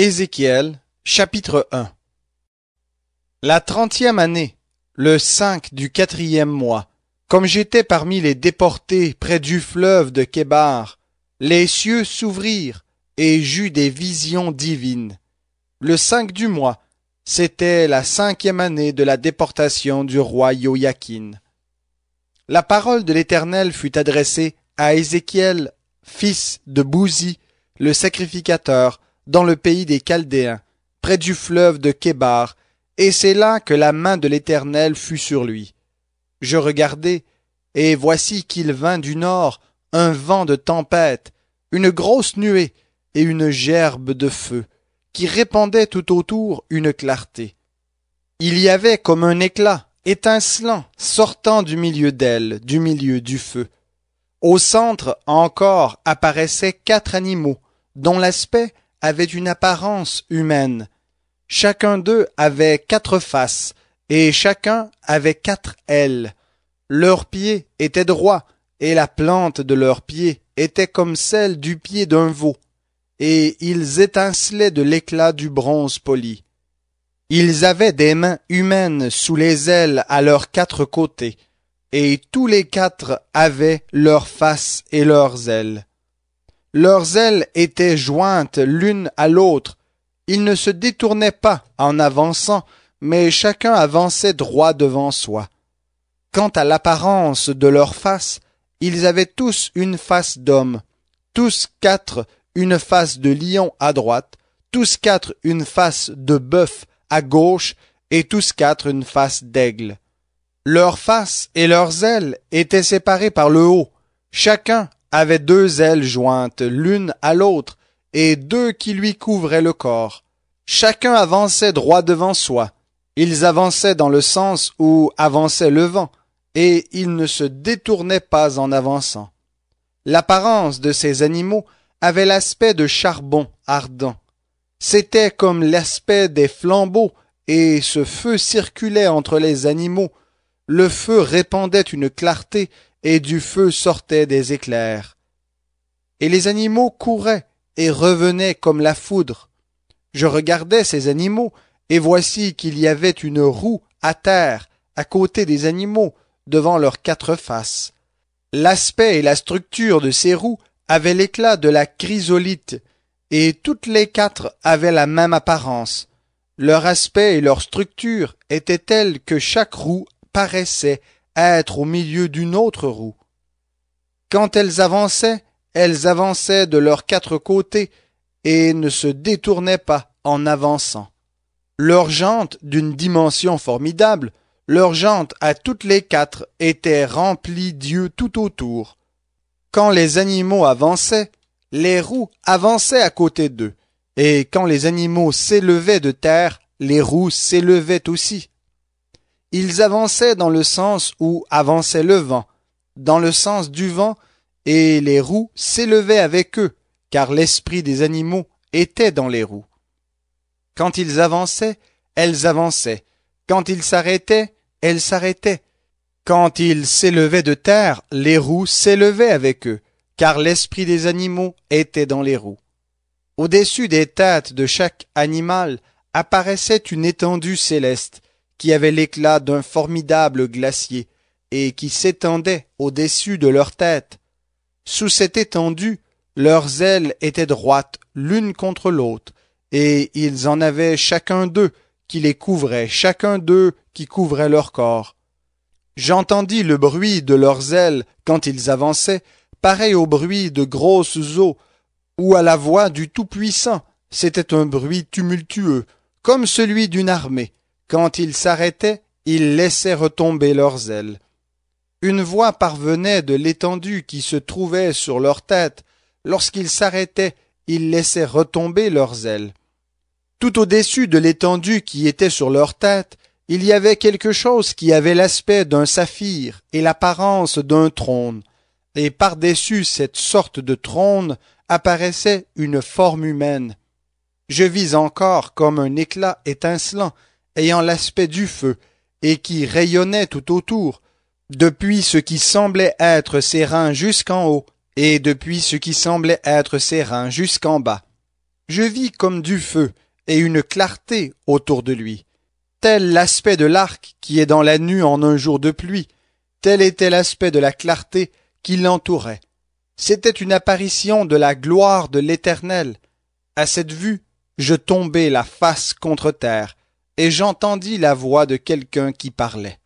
Ézéchiel chapitre 1 La trentième année, le cinq du quatrième mois, comme j'étais parmi les déportés près du fleuve de Kébar, les cieux s'ouvrirent et j'eus des visions divines. Le cinq du mois, c'était la cinquième année de la déportation du roi Joachim. La parole de l'Éternel fut adressée à Ézéchiel, fils de Bouzi, le sacrificateur, dans le pays des Chaldéens, près du fleuve de Kébar, et c'est là que la main de l'Éternel fut sur lui. Je regardai, et voici qu'il vint du nord un vent de tempête, une grosse nuée et une gerbe de feu, qui répandait tout autour une clarté. Il y avait comme un éclat étincelant sortant du milieu d'elle, du milieu du feu. Au centre encore apparaissaient quatre animaux, dont l'aspect avaient une apparence humaine. Chacun d'eux avait quatre faces, et chacun avait quatre ailes. Leurs pieds étaient droits, et la plante de leurs pieds était comme celle du pied d'un veau, et ils étincelaient de l'éclat du bronze poli. Ils avaient des mains humaines sous les ailes à leurs quatre côtés, et tous les quatre avaient leurs faces et leurs ailes. Leurs ailes étaient jointes l'une à l'autre. Ils ne se détournaient pas en avançant, mais chacun avançait droit devant soi. Quant à l'apparence de leurs faces, ils avaient tous une face d'homme, tous quatre une face de lion à droite, tous quatre une face de bœuf à gauche, et tous quatre une face d'aigle. Leurs faces et leurs ailes étaient séparées par le haut. Chacun avaient deux ailes jointes l'une à l'autre, et deux qui lui couvraient le corps. Chacun avançait droit devant soi. Ils avançaient dans le sens où avançait le vent, et ils ne se détournaient pas en avançant. L'apparence de ces animaux avait l'aspect de charbon ardent. C'était comme l'aspect des flambeaux, et ce feu circulait entre les animaux. Le feu répandait une clarté et du feu sortaient des éclairs. Et les animaux couraient et revenaient comme la foudre. Je regardais ces animaux, et voici qu'il y avait une roue à terre, à côté des animaux, devant leurs quatre faces. L'aspect et la structure de ces roues avaient l'éclat de la chrysolite, et toutes les quatre avaient la même apparence. Leur aspect et leur structure étaient tels que chaque roue paraissait être au milieu d'une autre roue. Quand elles avançaient, elles avançaient de leurs quatre côtés et ne se détournaient pas en avançant. Leurs jantes, d'une dimension formidable, leurs jantes à toutes les quatre étaient remplies d'yeux tout autour. Quand les animaux avançaient, les roues avançaient à côté d'eux, et quand les animaux s'élevaient de terre, les roues s'élevaient aussi. Ils avançaient dans le sens où avançait le vent, dans le sens du vent, et les roues s'élevaient avec eux, car l'esprit des animaux était dans les roues. Quand ils avançaient, elles avançaient. Quand ils s'arrêtaient, elles s'arrêtaient. Quand ils s'élevaient de terre, les roues s'élevaient avec eux, car l'esprit des animaux était dans les roues. Au-dessus des têtes de chaque animal apparaissait une étendue céleste, qui avait l'éclat d'un formidable glacier, et qui s'étendait au-dessus de leur tête. Sous cette étendue, leurs ailes étaient droites l'une contre l'autre, et ils en avaient chacun d'eux qui les couvraient, chacun d'eux qui couvrait leur corps. J'entendis le bruit de leurs ailes quand ils avançaient, pareil au bruit de grosses eaux, ou à la voix du Tout-Puissant. C'était un bruit tumultueux, comme celui d'une armée, quand ils s'arrêtaient, ils laissaient retomber leurs ailes. Une voix parvenait de l'étendue qui se trouvait sur leur tête. Lorsqu'ils s'arrêtaient, ils laissaient retomber leurs ailes. Tout au-dessus de l'étendue qui était sur leur tête, il y avait quelque chose qui avait l'aspect d'un saphir et l'apparence d'un trône, et par-dessus cette sorte de trône apparaissait une forme humaine. Je vis encore comme un éclat étincelant ayant l'aspect du feu, et qui rayonnait tout autour, depuis ce qui semblait être ses reins jusqu'en haut, et depuis ce qui semblait être ses reins jusqu'en bas. Je vis comme du feu, et une clarté autour de lui. Tel l'aspect de l'arc qui est dans la nue en un jour de pluie, tel était l'aspect de la clarté qui l'entourait. C'était une apparition de la gloire de l'Éternel. À cette vue, je tombai la face contre terre, et j'entendis la voix de quelqu'un qui parlait.